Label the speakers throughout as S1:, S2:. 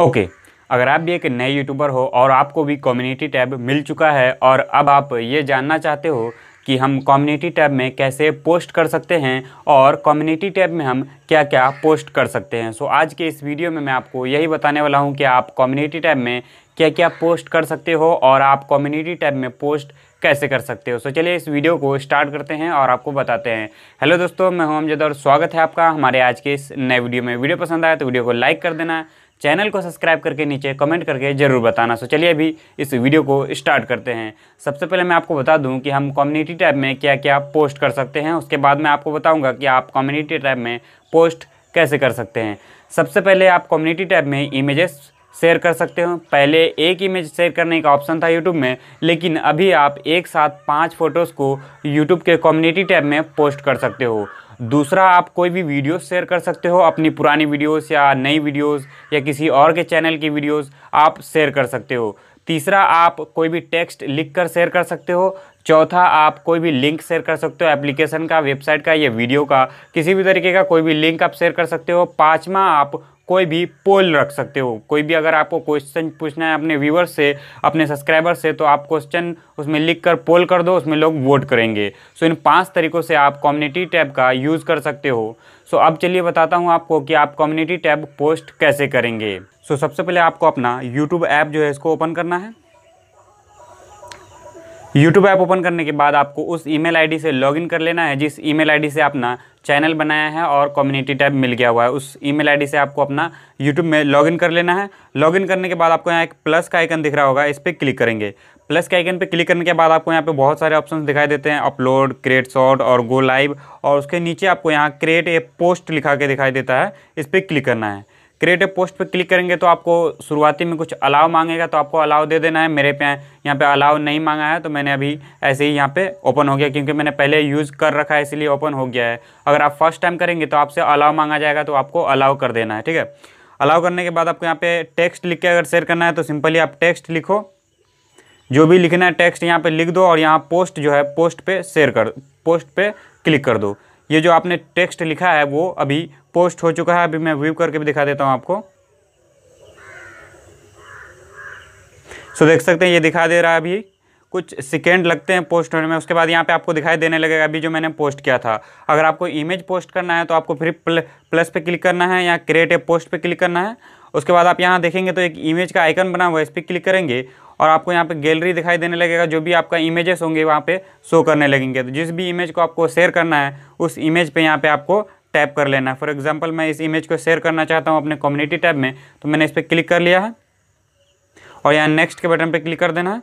S1: okay अगर आप भी एक नए यूट्यूबर हो और आपको भी कम्युनिटी टैब मिल चुका है और अब आप ये जानना चाहते हो कि हम कम्युनिटी टैब में कैसे पोस्ट कर सकते हैं और कम्युनिटी टैब में हम क्या क्या पोस्ट कर सकते हैं सो so, आज के इस वीडियो में मैं आपको यही बताने वाला हूँ कि आप कम्युनिटी टैब में क्या क्या पोस्ट कर सकते हो और आप कम्युनिटी टैब में पोस्ट कैसे कर सकते हो सो so, चलिए इस वीडियो को स्टार्ट करते हैं और आपको बताते हैं हेलो दोस्तों मैं हूँ अमजद और स्वागत है आपका हमारे आज के इस नए वीडियो में वीडियो पसंद आया तो वीडियो को लाइक कर देना चैनल को सब्सक्राइब करके नीचे कमेंट करके ज़रूर बताना सो चलिए अभी इस वीडियो को स्टार्ट करते हैं सबसे पहले मैं आपको बता दूं कि हम कम्युनिटी टैब में क्या क्या पोस्ट कर सकते हैं उसके बाद मैं आपको बताऊंगा कि आप कम्युनिटी टैब में पोस्ट कैसे कर सकते हैं सबसे पहले आप कम्युनिटी टैब में इमेजेस शेयर कर सकते हो पहले एक इमेज शेयर करने का ऑप्शन था यूट्यूब में लेकिन अभी आप एक साथ पाँच फ़ोटोज़ को यूट्यूब के कम्युनिटी टैब में पोस्ट कर सकते हो दूसरा आप कोई भी वीडियो शेयर कर सकते हो अपनी पुरानी वीडियोस या नई वीडियोस या किसी और के चैनल की वीडियोस आप शेयर कर सकते हो तीसरा आप कोई भी टेक्स्ट लिख कर शेयर कर सकते हो चौथा आप कोई भी लिंक शेयर कर सकते हो एप्लीकेशन का वेबसाइट का या वीडियो का किसी भी तरीके का कोई भी लिंक आप शेयर कर सकते हो पाँचवा आप कोई भी पोल रख सकते हो कोई भी अगर आपको क्वेश्चन पूछना है अपने व्यूवर्स से अपने सब्सक्राइबर से तो आप क्वेश्चन उसमें लिख कर पोल कर दो उसमें लोग वोट करेंगे सो इन पांच तरीक़ों से आप कम्युनिटी टैब का यूज़ कर सकते हो सो अब चलिए बताता हूँ आपको कि आप कम्युनिटी टैब पोस्ट कैसे करेंगे सो सबसे पहले आपको अपना यूट्यूब ऐप जो है इसको ओपन करना है यूट्यूब ऐप ओपन करने के बाद आपको उस ईमेल आईडी से लॉगिन कर लेना है जिस ईमेल आईडी से अपना चैनल बनाया है और कम्युनिटी टैब मिल गया हुआ है उस ईमेल आईडी से आपको अपना यूट्यूब में लॉगिन कर लेना है लॉगिन करने के बाद आपको यहाँ एक प्लस का आइकन दिख रहा होगा इस पर क्लिक करेंगे प्लस के आइकन पर क्लिक करने के बाद आपको यहाँ पे बहुत सारे ऑप्शन दिखाई देते हैं अपलोड क्रिएट शॉर्ट और गो लाइव और उसके नीचे आपको यहाँ क्रिएट ए पोस्ट लिखा के दिखाई देता है इस पर क्लिक करना है क्रिएटिव पोस्ट पे क्लिक करेंगे तो आपको शुरुआती में कुछ अलाव मांगेगा तो आपको अलाव दे देना है मेरे पे यहाँ पे अलाव नहीं मांगा है तो मैंने अभी ऐसे ही यहाँ पे ओपन हो गया क्योंकि मैंने पहले यूज़ कर रखा है इसलिए ओपन हो गया है अगर आप फर्स्ट टाइम करेंगे तो आपसे अलाव मांगा जाएगा तो आपको अलाव कर देना है ठीक है अलाउ करने के बाद आपको यहाँ पे टेक्स्ट लिख के अगर शेयर करना है तो सिंपली आप टेक्स्ट लिखो जो भी लिखना है टेक्स्ट यहाँ पर लिख दो और यहाँ पोस्ट जो है पोस्ट पर शेयर कर पोस्ट पर क्लिक कर दो ये जो आपने टेक्स्ट लिखा है वो अभी पोस्ट हो चुका है अभी मैं व्यू करके भी दिखा देता हूँ आपको सो देख सकते हैं ये दिखा दे रहा है अभी कुछ सेकेंड लगते हैं पोस्ट होने में उसके बाद यहाँ पे आपको दिखाई देने लगेगा अभी जो मैंने पोस्ट किया था अगर आपको इमेज पोस्ट करना है तो आपको फिर प्ल, प्लस पे क्लिक करना है या क्रिएटिव पोस्ट पे क्लिक करना है उसके बाद आप यहाँ देखेंगे तो एक इमेज का आइकन बना हुआ है इस पर क्लिक करेंगे और आपको यहाँ पे गैलरी दिखाई देने लगेगा जो भी आपका इमेजेस होंगे वहाँ पे शो करने लगेंगे तो जिस भी इमेज को आपको शेयर करना है उस इमेज पे यहाँ पे आपको टैप कर लेना है फॉर एग्जाम्पल मैं इस इमेज को शेयर करना चाहता हूँ अपने कम्युनिटी टैब में तो मैंने इस पर क्लिक कर लिया है और यहाँ नेक्स्ट के बटन पर क्लिक कर देना है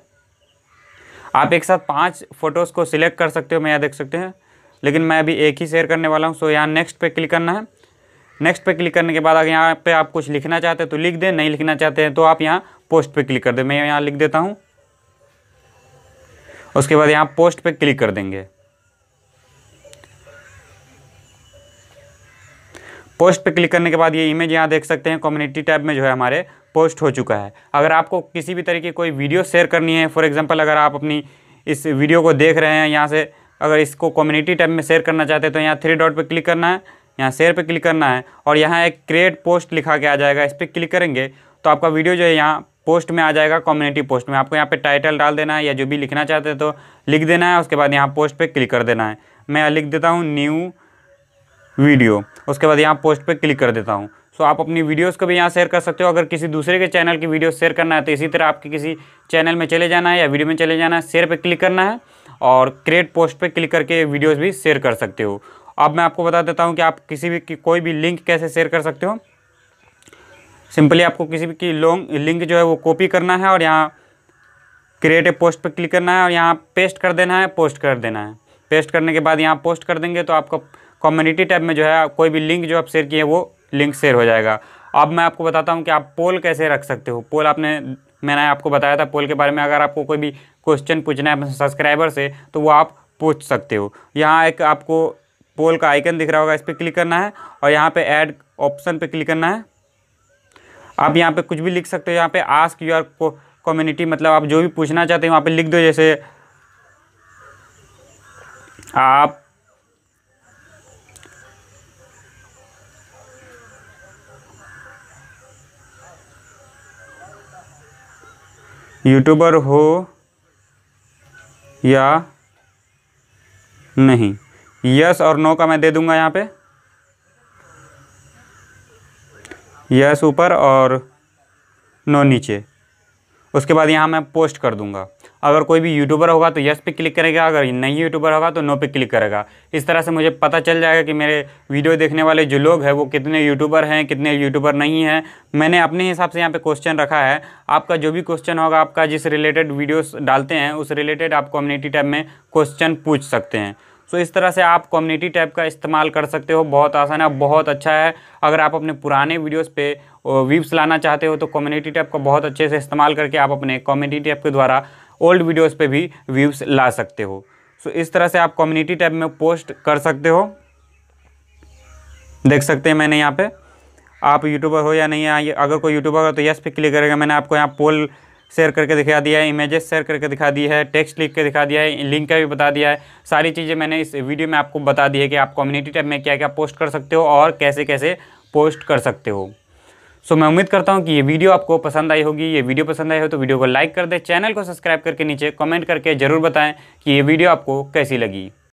S1: आप एक साथ पाँच फ़ोटोज़ को सिलेक्ट कर सकते हो मैं यहाँ देख सकते हैं लेकिन मैं अभी एक ही शेयर करने वाला हूँ सो यहाँ नेक्स्ट पर क्लिक करना है नेक्स्ट पे क्लिक करने के बाद अगर यहाँ पे आप कुछ लिखना चाहते हैं तो लिख दें नहीं लिखना चाहते हैं तो आप यहाँ पोस्ट पे क्लिक कर दें मैं यहाँ लिख देता हूँ उसके बाद यहाँ पोस्ट पे क्लिक कर देंगे पोस्ट पे क्लिक करने के बाद ये इमेज यहाँ देख सकते हैं कम्युनिटी टैब में जो है हमारे पोस्ट हो चुका है अगर आपको किसी भी तरीके की कोई वीडियो शेयर करनी है फॉर एग्जाम्पल अगर आप अपनी इस वीडियो को देख रहे हैं यहाँ से अगर इसको कम्युनिटी टैब में शेयर करना चाहते हैं तो यहाँ थ्री डॉट पर क्लिक करना है यहाँ शेयर पे क्लिक करना है और यहाँ एक क्रिएट पोस्ट लिखा के आ जाएगा इस पर क्लिक करेंगे तो आपका वीडियो जो है यहाँ पोस्ट में आ जाएगा कम्युनिटी पोस्ट में आपको यहाँ पे टाइटल डाल देना है या जो भी लिखना चाहते हैं तो लिख देना है उसके बाद यहाँ पोस्ट पे क्लिक कर देना है मैं लिख देता हूँ न्यू वीडियो उसके बाद यहाँ पोस्ट पे क्लिक कर देता हूँ सो आप अपनी वीडियोस को भी यहाँ शेयर कर सकते हो अगर किसी दूसरे के चैनल की वीडियो शेयर करना है तो इसी तरह आपके किसी चैनल में चले जाना है या वीडियो में चले जाना है शेयर पर क्लिक करना है और क्रिएट पोस्ट पर क्लिक करके वीडियोज़ भी शेयर कर सकते हो अब मैं आपको बता देता हूँ कि आप किसी भी कि कोई भी लिंक कैसे शेयर कर सकते हो सिंपली आपको किसी भी की लॉन्ग लिंक जो है वो कॉपी करना है और यहाँ क्रिएट ए पोस्ट पर क्लिक करना है और यहाँ पेस्ट कर देना है पोस्ट कर देना है पेस्ट करने के बाद यहाँ पोस्ट कर देंगे तो आपका कम्युनिटी टैब में जो है कोई भी लिंक जो आप शेयर किए वो लिंक शेयर हो जाएगा अब मैं आपको बताता हूँ कि आप पोल कैसे रख सकते हो पोल आपने मैंने आपको बताया था पोल के बारे में अगर आपको कोई भी क्वेश्चन पूछना है सब्सक्राइबर से तो वो आप पूछ सकते हो यहाँ एक आपको पोल का आइकन दिख रहा होगा इस पर क्लिक करना है और यहाँ पे ऐड ऑप्शन पे क्लिक करना है आप यहाँ पे कुछ भी लिख सकते हो यहाँ पे आस्क योर कम्युनिटी मतलब आप जो भी पूछना चाहते हो वहाँ पे लिख दो जैसे आप यूट्यूबर हो या नहीं यस और नो का मैं दे दूंगा यहाँ पे यस ऊपर और नो नीचे उसके बाद यहाँ मैं पोस्ट कर दूंगा अगर कोई भी यूट्यूबर होगा तो यस पे क्लिक करेगा अगर नहीं यूट्यूबर होगा तो नो पे क्लिक करेगा इस तरह से मुझे पता चल जाएगा कि मेरे वीडियो देखने वाले जो लोग हैं वो कितने यूट्यूबर हैं कितने यूट्यूबर नहीं हैं मैंने अपने हिसाब से यहाँ पे क्वेश्चन रखा है आपका जो भी क्वेश्चन होगा आपका जिस रिलेटेड वीडियोस डालते हैं उस रिलेटेड आप कम्युनिटी टैब में क्वेश्चन पूछ सकते हैं सो तो इस तरह से आप कम्युनिटी टैब का इस्तेमाल कर सकते हो बहुत आसान है बहुत अच्छा है अगर आप अपने पुराने वीडियोस पे वीव्स लाना चाहते हो तो कम्युनिटी टैब का बहुत अच्छे से इस्तेमाल करके आप अपने कम्युनिटी टैब के द्वारा ओल्ड वीडियोज़ पर भी व्यूज़ ला सकते हो सो इस तरह से आप कम्युनिटी टैब में पोस्ट कर सकते हो देख सकते हैं मैंने यहाँ पे आप यूट्यूबर हो या नहीं अगर कोई यूट्यूबर हो तो यस पे क्लिक करेगा मैंने आपको यहाँ पोल शेयर करके दिखा दिया है इमेजेस शेयर करके दिखा दी है टेक्स्ट लिख के दिखा दिया है लिंक का भी बता दिया है सारी चीज़ें मैंने इस वीडियो में आपको बता दी है कि आप कम्युनिटी टैब में क्या क्या पोस्ट कर सकते हो और कैसे कैसे पोस्ट कर सकते हो सो so, मैं उम्मीद करता हूँ कि ये वीडियो आपको पसंद आई होगी ये वीडियो पसंद आई हो तो वीडियो को लाइक कर दें चैनल को सब्सक्राइब करके नीचे कमेंट करके ज़रूर बताएँ कि ये वीडियो आपको कैसी लगी